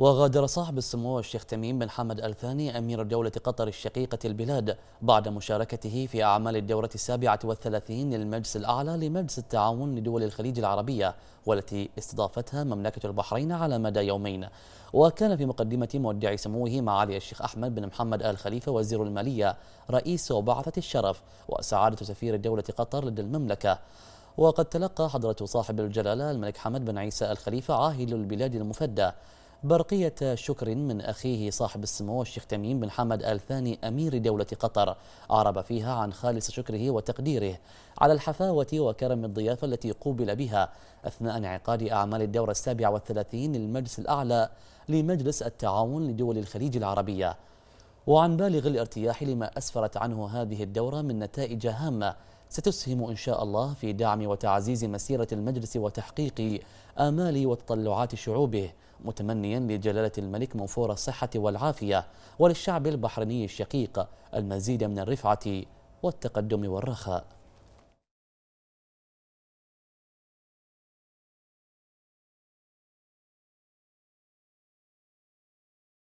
وغادر صاحب السمو الشيخ تميم بن حمد الثاني أمير دولة قطر الشقيقة البلاد بعد مشاركته في أعمال الدورة السابعة والثلاثين للمجلس الأعلى لمجلس التعاون لدول الخليج العربية والتي استضافتها مملكة البحرين على مدى يومين وكان في مقدمة مودع سموه معالي الشيخ أحمد بن محمد آل خليفة وزير المالية رئيس بعثة الشرف وسعادة سفير دولة قطر لدى المملكة وقد تلقى حضرة صاحب الجلالة الملك حمد بن عيسى الخليفة عاهل البلاد المفدى برقية شكر من أخيه صاحب السمو الشيخ تميم بن حمد آل ثاني أمير دولة قطر أعرب فيها عن خالص شكره وتقديره على الحفاوة وكرم الضيافة التي قوبل بها أثناء انعقاد أعمال الدورة السابعة والثلاثين للمجلس الأعلى لمجلس التعاون لدول الخليج العربية وعن بالغ الارتياح لما أسفرت عنه هذه الدورة من نتائج هامة ستسهم إن شاء الله في دعم وتعزيز مسيرة المجلس وتحقيق آمال وتطلعات شعوبه متمنيا لجلالة الملك منفور الصحة والعافية وللشعب البحريني الشقيق المزيد من الرفعة والتقدم والرخاء